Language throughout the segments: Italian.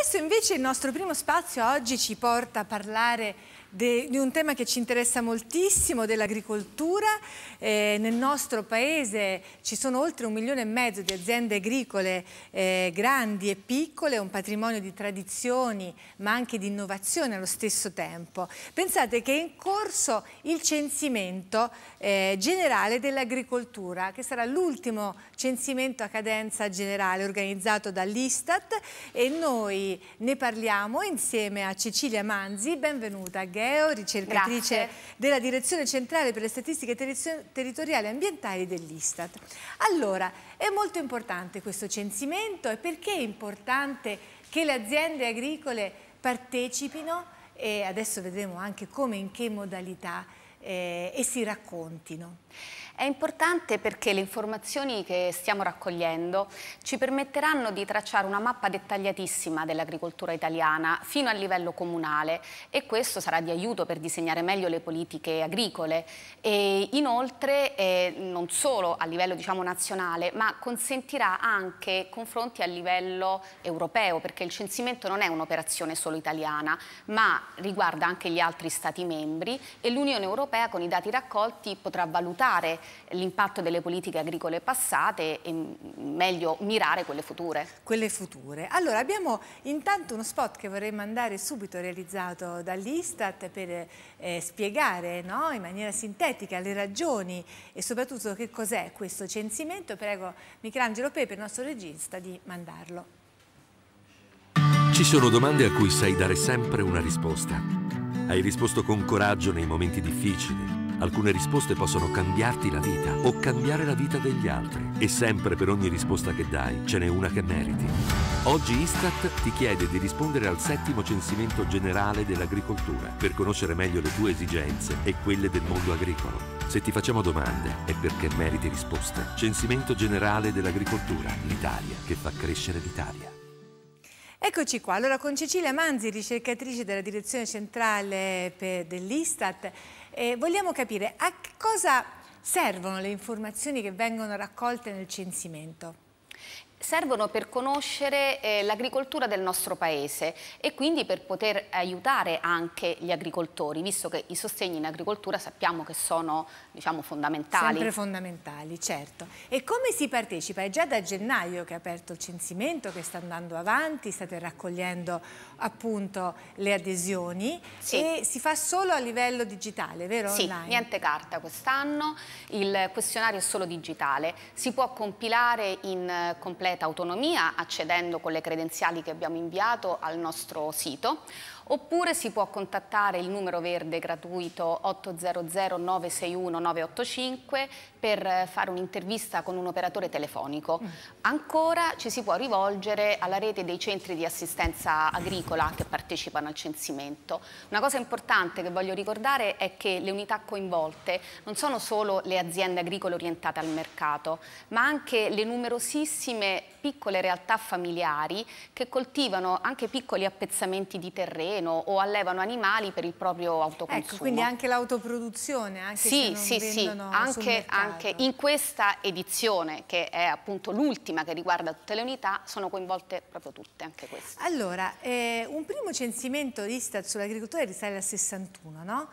Adesso invece il nostro primo spazio oggi ci porta a parlare de, di un tema che ci interessa moltissimo, dell'agricoltura. Eh, nel nostro paese ci sono oltre un milione e mezzo di aziende agricole eh, grandi e piccole, un patrimonio di tradizioni ma anche di innovazione allo stesso tempo. Pensate che è in corso il censimento eh, generale dell'agricoltura, che sarà l'ultimo censimento a cadenza generale organizzato dall'Istat e noi ne parliamo insieme a Cecilia Manzi. Benvenuta, grazie Magheo, ricercatrice Grazie. della Direzione Centrale per le Statistiche Territoriali e Ambientali dell'Istat. Allora, è molto importante questo censimento e perché è importante che le aziende agricole partecipino e adesso vedremo anche come e in che modalità eh, e si raccontino. È importante perché le informazioni che stiamo raccogliendo ci permetteranno di tracciare una mappa dettagliatissima dell'agricoltura italiana fino a livello comunale e questo sarà di aiuto per disegnare meglio le politiche agricole e inoltre eh, non solo a livello diciamo, nazionale ma consentirà anche confronti a livello europeo perché il censimento non è un'operazione solo italiana ma riguarda anche gli altri stati membri e l'Unione Europea europea con i dati raccolti potrà valutare l'impatto delle politiche agricole passate e mm, meglio mirare quelle future. Quelle future. Allora abbiamo intanto uno spot che vorrei mandare subito realizzato dall'Istat per eh, spiegare no, in maniera sintetica le ragioni e soprattutto che cos'è questo censimento. Prego Michelangelo Pepe, il nostro regista, di mandarlo. Ci sono domande a cui sai dare sempre una risposta. Hai risposto con coraggio nei momenti difficili. Alcune risposte possono cambiarti la vita o cambiare la vita degli altri. E sempre per ogni risposta che dai ce n'è una che meriti. Oggi Istat ti chiede di rispondere al settimo censimento generale dell'agricoltura per conoscere meglio le tue esigenze e quelle del mondo agricolo. Se ti facciamo domande è perché meriti risposte. Censimento generale dell'agricoltura, l'Italia che fa crescere l'Italia. Eccoci qua, allora con Cecilia Manzi, ricercatrice della direzione centrale dell'Istat, eh, vogliamo capire a cosa servono le informazioni che vengono raccolte nel censimento servono per conoscere eh, l'agricoltura del nostro paese e quindi per poter aiutare anche gli agricoltori, visto che i sostegni in agricoltura sappiamo che sono diciamo, fondamentali. Sempre fondamentali, certo. E come si partecipa? È già da gennaio che è aperto il censimento, che sta andando avanti, state raccogliendo appunto le adesioni sì. e si fa solo a livello digitale, vero? Sì, Online. niente carta quest'anno, il questionario è solo digitale, si può compilare in eh, complesso completa autonomia accedendo con le credenziali che abbiamo inviato al nostro sito oppure si può contattare il numero verde gratuito 800 961 985 per fare un'intervista con un operatore telefonico. Mm. Ancora ci si può rivolgere alla rete dei centri di assistenza agricola che partecipano al censimento. Una cosa importante che voglio ricordare è che le unità coinvolte non sono solo le aziende agricole orientate al mercato, ma anche le numerosissime piccole realtà familiari che coltivano anche piccoli appezzamenti di terreno terreno o allevano animali per il proprio autoconsumo. Ecco, quindi anche l'autoproduzione, anche sì, sì, sì, anche, anche in questa edizione, che è appunto l'ultima che riguarda tutte le unità, sono coinvolte proprio tutte, anche queste. Allora, eh, un primo censimento di Istat sull'agricoltura risale al 61, no?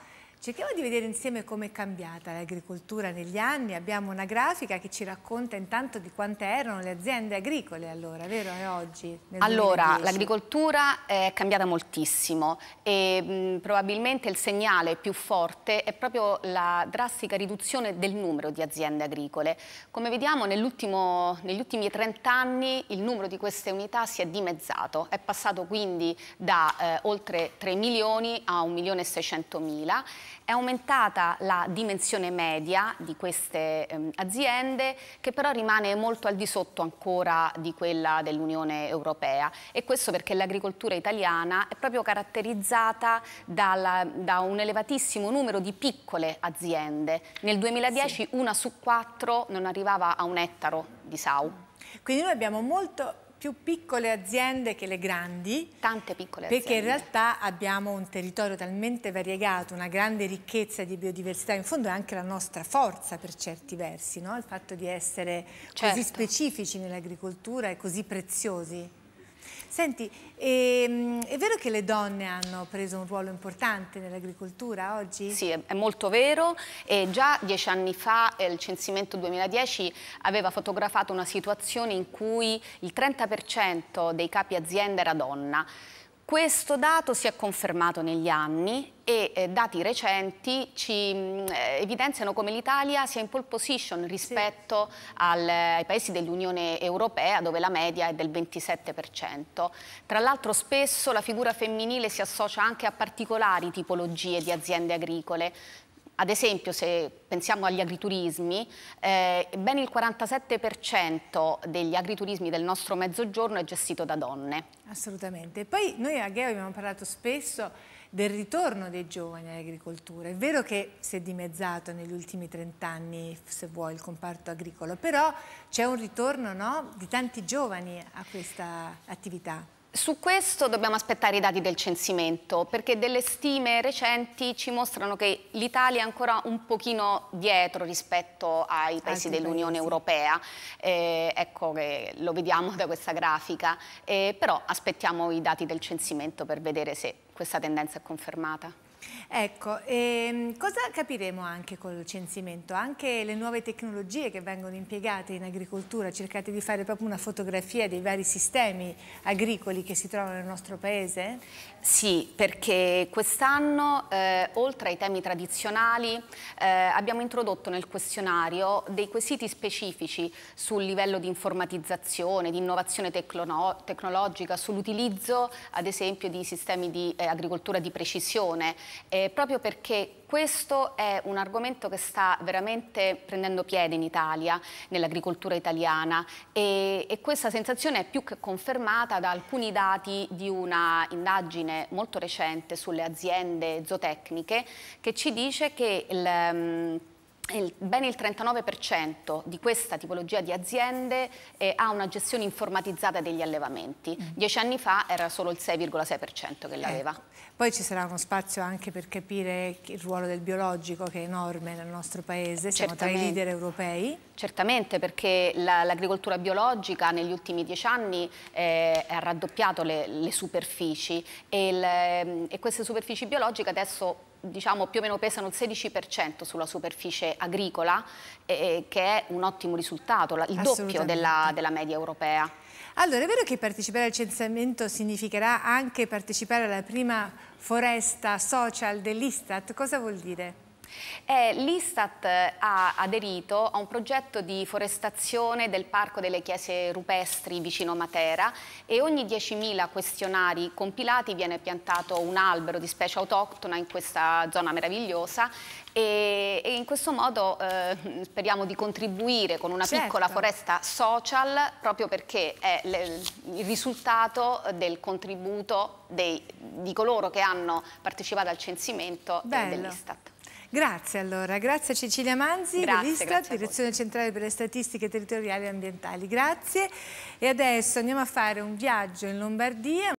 Cerchiamo di vedere insieme come è cambiata l'agricoltura negli anni. Abbiamo una grafica che ci racconta intanto di quante erano le aziende agricole allora, vero? E eh, oggi? Allora, l'agricoltura è cambiata moltissimo e mh, probabilmente il segnale più forte è proprio la drastica riduzione del numero di aziende agricole. Come vediamo negli ultimi 30 anni il numero di queste unità si è dimezzato, è passato quindi da eh, oltre 3 milioni a 1 milione e 600 mila è aumentata la dimensione media di queste ehm, aziende che però rimane molto al di sotto ancora di quella dell'Unione Europea e questo perché l'agricoltura italiana è proprio caratterizzata dalla, da un elevatissimo numero di piccole aziende. Nel 2010 sì. una su quattro non arrivava a un ettaro di SAU. Quindi noi abbiamo molto più piccole aziende che le grandi. Tante piccole aziende. Perché in realtà abbiamo un territorio talmente variegato, una grande ricchezza di biodiversità, in fondo è anche la nostra forza per certi versi, no? il fatto di essere certo. così specifici nell'agricoltura e così preziosi. Senti, è, ehm, è vero che le donne hanno preso un ruolo importante nell'agricoltura oggi? Sì, è, molto vero e già dieci anni fa eh, il censimento 2010 aveva fotografato una situazione in cui il 30% dei capi azienda era donna. Questo dato si è confermato negli anni e eh, dati recenti ci mh, mm, eh, evidenziano come l'Italia sia in pole position rispetto sì. al, eh, ai paesi dell'Unione Europea dove la media è del 27%. Tra l'altro spesso la figura femminile si associa anche a particolari tipologie di aziende agricole ad esempio, se pensiamo agli agriturismi, eh, ben il 47% degli agriturismi del nostro mezzogiorno è gestito da donne. Assolutamente. Poi noi a Gheo abbiamo parlato spesso del ritorno dei giovani all'agricoltura. È vero che si è dimezzato negli ultimi 30 anni, se vuoi, il comparto agricolo, però c'è un ritorno no, di tanti giovani a questa attività. Su questo dobbiamo aspettare i dati del censimento, perché delle stime recenti ci mostrano che l'Italia è ancora un pochino dietro rispetto ai paesi dell'Unione Europea. Eh, ecco che lo vediamo da questa grafica, eh, però aspettiamo i dati del censimento per vedere se questa tendenza è confermata. Ecco, ehm, cosa capiremo anche col censimento? Anche le nuove tecnologie che vengono impiegate in agricoltura, cercate di fare proprio una fotografia dei vari sistemi agricoli che si trovano nel nostro paese? Sì, perché quest'anno, eh, oltre ai temi tradizionali, eh, abbiamo introdotto nel questionario dei quesiti specifici sul livello di informatizzazione, di innovazione tecnologica, sull'utilizzo ad esempio di sistemi di eh, agricoltura di precisione eh, proprio perché questo è un argomento che sta veramente prendendo piede in Italia, nell'agricoltura italiana e, e, questa sensazione è più che confermata da alcuni dati di una indagine molto recente sulle aziende zootecniche che ci dice che il... Ehm, il, bene il 39% di questa tipologia di aziende eh, ha una gestione informatizzata degli allevamenti. Mm. Dieci anni fa era solo il 6,6% che l'aveva. Eh. Poi ci sarà uno spazio anche per capire il ruolo del biologico che è enorme nel nostro paese, siamo Certamente. tra i leader europei. Certamente perché l'agricoltura la, biologica negli ultimi dieci anni eh, ha raddoppiato le, le superfici e, il, ehm, e queste superfici biologiche adesso diciamo più o meno pesano il 16% sulla superficie agricola, eh, che è un ottimo risultato, il doppio della, della media europea. Allora, è vero che partecipare al censimento significherà anche partecipare alla prima foresta social dell'Istat? Cosa vuol dire? Eh, L'Istat eh, ha aderito a un progetto di forestazione del Parco delle Chiese Rupestri vicino Matera e ogni 10.000 questionari compilati viene piantato un albero di specie autoctona in questa zona meravigliosa e, e in questo modo eh, speriamo di contribuire con una certo. piccola foresta social proprio perché è le, il risultato del contributo dei, di coloro che hanno partecipato al censimento eh, dell'Istat. Grazie allora, grazie a Cecilia Manzi dell'Istat, Direzione Centrale per le Statistiche Territoriali e Ambientali. Grazie e adesso andiamo a fare un viaggio in Lombardia.